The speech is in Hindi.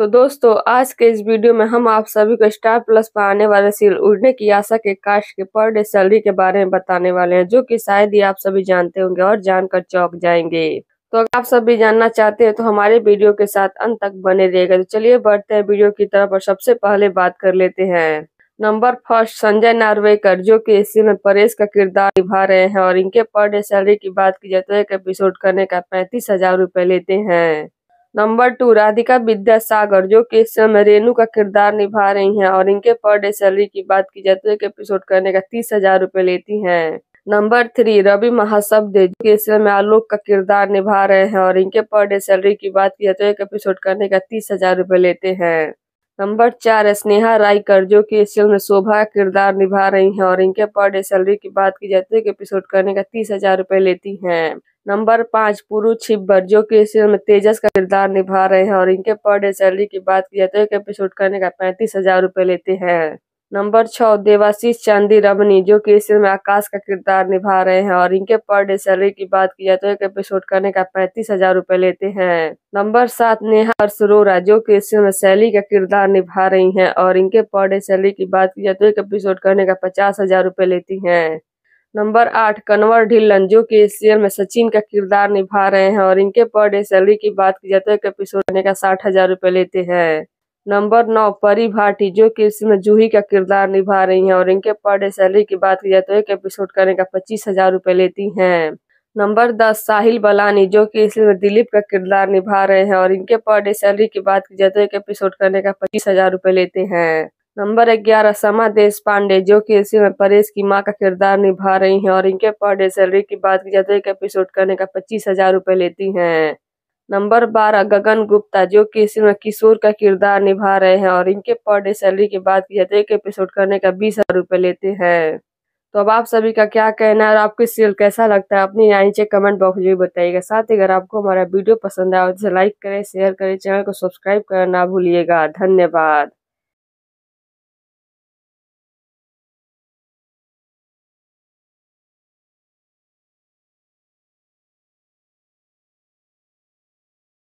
तो दोस्तों आज के इस वीडियो में हम आप सभी को स्टार प्लस पर आने वाले सील उड़ने की आशा के कास्ट के पर डे सैलरी के बारे में बताने वाले हैं जो कि शायद ही आप सभी जानते होंगे और जानकर चौक जाएंगे तो अगर आप सभी जानना चाहते हैं तो हमारे वीडियो के साथ अंत तक बने रहेगा तो चलिए बढ़ते हैं वीडियो की तरफ और सबसे पहले बात कर लेते हैं नंबर फर्स्ट संजय नार्वेकर जो कि इसी में परेश का किरदार निभा रहे हैं और इनके पर डे सैलरी की बात की जाए तो एक एपिसोड करने का पैंतीस हजार रूपए लेते हैं नंबर टू राधिका विद्यासागर जो कि इस समय रेणु का किरदार निभा रही हैं और इनके पर डे सैलरी की बात की जाए तो एक एपिसोड करने का तीस हजार रूपए लेती हैं नंबर थ्री रवि महासब्दे जो कि इस समय आलोक का किरदार निभा रहे हैं और इनके पर डे सैलरी की बात की जाए तो एक एपिसोड करने का तीस हजार रूपए लेते हैं नंबर चार स्नेहा रायकर जो कि इस फिल्म में शोभा किरदार निभा रही हैं और इनके पर डे सैलरी की बात की जाए तो एक एपिसोड करने का तीस हजार रूपए लेती हैं नंबर पाँच पुरु छिब्बर जो कि इस फिल्म में तेजस का किरदार निभा रहे हैं और इनके पर डे सैलरी की बात की जाए तो एक एपिसोड करने का पैंतीस हजार रुपये लेते हैं नंबर छः देवाशीष चांदी रबनी जो कि इस फिल्म में आकाश का किरदार निभा रहे हैं और इनके पर डे सैलरी की बात की जाए तो एक एपिसोड करने का पैंतीस हजार रुपये लेते हैं नंबर सात नेहा और सरोरा जो कि इस फिल्म में सैली का किरदार निभा रही हैं और इनके पर डे सैलरी की बात की जाए तो एक एपिसोड करने का पचास हजार रुपये लेती हैं नंबर आठ कनवर ढिल्लन जो कि इस सीरियल में सचिन का किरदार निभा रहे हैं और इनके पर डे सैलरी की बात की जाती है एक एपिसोड करने का साठ हजार रुपये लेते हैं नंबर नौ परी भाटी जो कि इसमें जूही का किरदार निभा रही हैं और इनके पर डे सैलरी की बात की जाए तो एक एपिसोड करने का पच्चीस हजार रुपये लेती हैं नंबर दस साहिल बलानी जो कि इसमें दिलीप का किरदार निभा रहे हैं और इनके पर डे सैलरी की बात की जाए तो एक एपिसोड करने का पच्चीस हजार रुपये लेते हैं नंबर ग्यारह समा देश पांडे जो कि इसी में परेश की माँ का किरदार निभा रही हैं और इनके पर डे सैलरी की बात की जाए तो एक एपिसोड करने का पच्चीस हजार रुपये लेती हैं नंबर बारह गगन गुप्ता जो कि इसी में किशोर का किरदार निभा रहे हैं और इनके पर डे सैलरी की बात की जाए तो एक एपिसोड करने का बीस हजार रुपये लेते हैं तो अब आप सभी का क्या कहना है और आपको सीरियल कैसा लगता है अपनी यहाँ नीचे कमेंट बॉक्स में बताइएगा साथ ही अगर आपको हमारा वीडियो पसंद आया तो लाइक करें शेयर करें चैनल को सब्सक्राइब करना ना भूलिएगा धन्यवाद